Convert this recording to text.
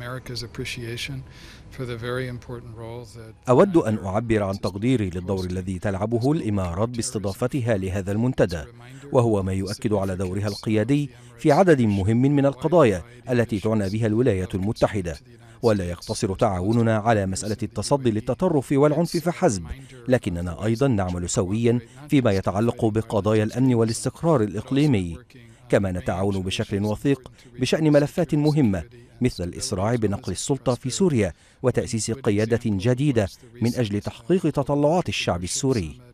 Uh, أود أن أعبر عن تقديري للدور الذي تلعبه الإمارات باستضافتها لهذا المنتدى وهو ما يؤكد على دورها القيادي في عدد مهم من القضايا التي تعنى بها الولايات المتحدة ولا يقتصر تعاوننا على مسألة التصدي للتطرف والعنف فحسب لكننا أيضا نعمل سويا فيما يتعلق بقضايا الأمن والاستقرار الإقليمي كما نتعاون بشكل وثيق بشأن ملفات مهمة مثل الإسراع بنقل السلطة في سوريا وتأسيس قيادة جديدة من أجل تحقيق تطلعات الشعب السوري